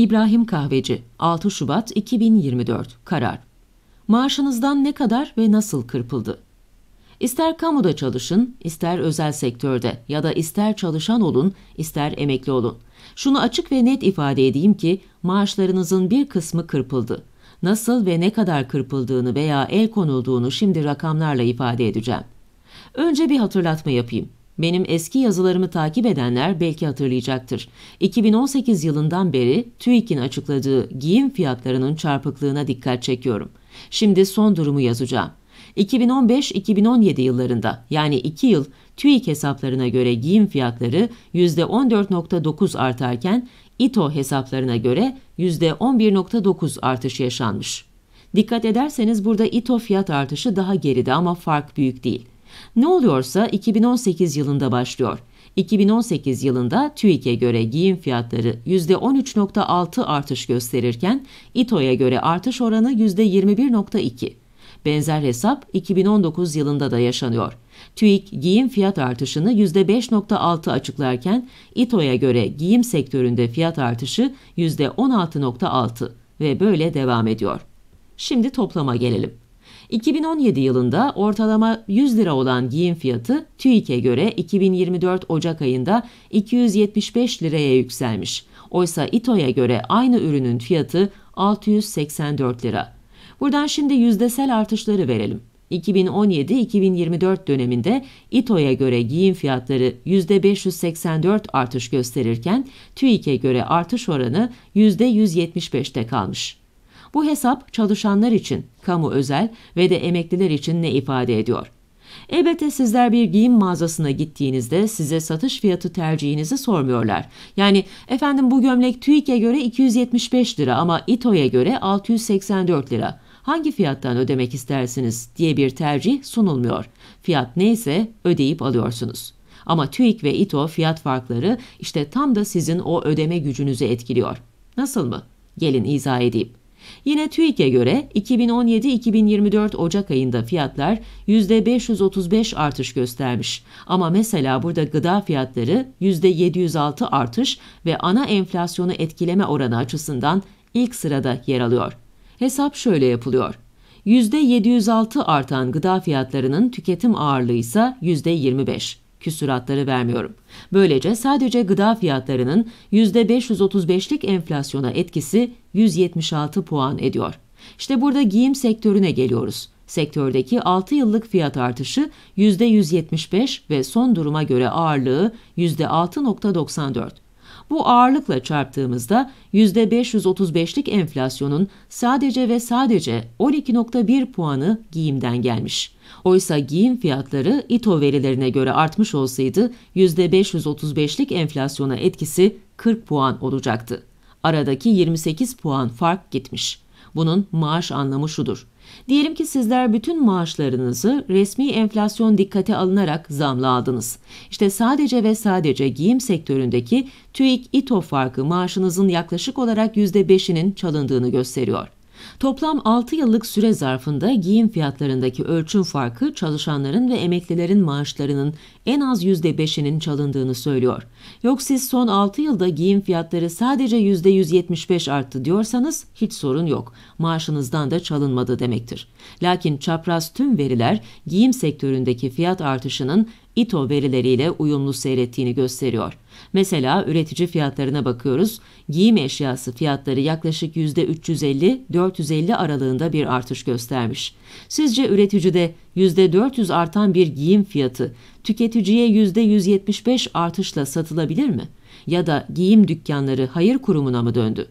İbrahim Kahveci 6 Şubat 2024 Karar Maaşınızdan ne kadar ve nasıl kırpıldı? İster kamuda çalışın, ister özel sektörde ya da ister çalışan olun, ister emekli olun. Şunu açık ve net ifade edeyim ki maaşlarınızın bir kısmı kırpıldı. Nasıl ve ne kadar kırpıldığını veya el konulduğunu şimdi rakamlarla ifade edeceğim. Önce bir hatırlatma yapayım. Benim eski yazılarımı takip edenler belki hatırlayacaktır. 2018 yılından beri TÜİK'in açıkladığı giyim fiyatlarının çarpıklığına dikkat çekiyorum. Şimdi son durumu yazacağım. 2015-2017 yıllarında yani 2 yıl TÜİK hesaplarına göre giyim fiyatları %14.9 artarken İTO hesaplarına göre %11.9 artış yaşanmış. Dikkat ederseniz burada İTO fiyat artışı daha geride ama fark büyük değil. Ne oluyorsa 2018 yılında başlıyor. 2018 yılında TÜİK'e göre giyim fiyatları %13.6 artış gösterirken İTO'ya göre artış oranı %21.2. Benzer hesap 2019 yılında da yaşanıyor. TÜİK giyim fiyat artışını %5.6 açıklarken İTO'ya göre giyim sektöründe fiyat artışı %16.6 ve böyle devam ediyor. Şimdi toplama gelelim. 2017 yılında ortalama 100 lira olan giyim fiyatı TÜİK'e göre 2024 Ocak ayında 275 liraya yükselmiş. Oysa İTO'ya göre aynı ürünün fiyatı 684 lira. Buradan şimdi yüzdesel artışları verelim. 2017-2024 döneminde İTO'ya göre giyim fiyatları %584 artış gösterirken TÜİK'e göre artış oranı %175'te kalmış. Bu hesap çalışanlar için, kamu özel ve de emekliler için ne ifade ediyor? Elbette sizler bir giyim mağazasına gittiğinizde size satış fiyatı tercihinizi sormuyorlar. Yani efendim bu gömlek TÜİK'e göre 275 lira ama İTO'ya göre 684 lira. Hangi fiyattan ödemek istersiniz diye bir tercih sunulmuyor. Fiyat neyse ödeyip alıyorsunuz. Ama TÜİK ve İTO fiyat farkları işte tam da sizin o ödeme gücünüzü etkiliyor. Nasıl mı? Gelin izah edeyim. Yine TÜİK'e göre 2017-2024 Ocak ayında fiyatlar %535 artış göstermiş. Ama mesela burada gıda fiyatları %706 artış ve ana enflasyonu etkileme oranı açısından ilk sırada yer alıyor. Hesap şöyle yapılıyor. %706 artan gıda fiyatlarının tüketim ağırlığı ise %25 küsuratları vermiyorum. Böylece sadece gıda fiyatlarının %535'lik enflasyona etkisi 176 puan ediyor. İşte burada giyim sektörüne geliyoruz. Sektördeki 6 yıllık fiyat artışı %175 ve son duruma göre ağırlığı %6.94. Bu ağırlıkla çarptığımızda %535'lik enflasyonun sadece ve sadece 12.1 puanı giyimden gelmiş. Oysa giyim fiyatları İTO verilerine göre artmış olsaydı %535'lik enflasyona etkisi 40 puan olacaktı. Aradaki 28 puan fark gitmiş. Bunun maaş anlamı şudur. Diyelim ki sizler bütün maaşlarınızı resmi enflasyon dikkate alınarak zamla aldınız. İşte sadece ve sadece giyim sektöründeki TÜİK-İTO farkı maaşınızın yaklaşık olarak %5'inin çalındığını gösteriyor. Toplam 6 yıllık süre zarfında giyim fiyatlarındaki ölçüm farkı çalışanların ve emeklilerin maaşlarının en az %5'inin çalındığını söylüyor. Yok siz son 6 yılda giyim fiyatları sadece %175 arttı diyorsanız hiç sorun yok. Maaşınızdan da çalınmadı demektir. Lakin çapraz tüm veriler giyim sektöründeki fiyat artışının İTO verileriyle uyumlu seyrettiğini gösteriyor. Mesela üretici fiyatlarına bakıyoruz. Giyim eşyası fiyatları yaklaşık %350-450 aralığında bir artış göstermiş. Sizce üreticide %400 artan bir giyim fiyatı tüketiciye %175 artışla satılabilir mi? Ya da giyim dükkanları hayır kurumuna mı döndü?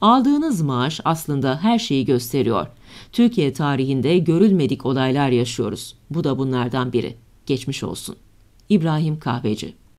Aldığınız maaş aslında her şeyi gösteriyor. Türkiye tarihinde görülmedik olaylar yaşıyoruz. Bu da bunlardan biri. Geçmiş olsun. İbrahim Kahveci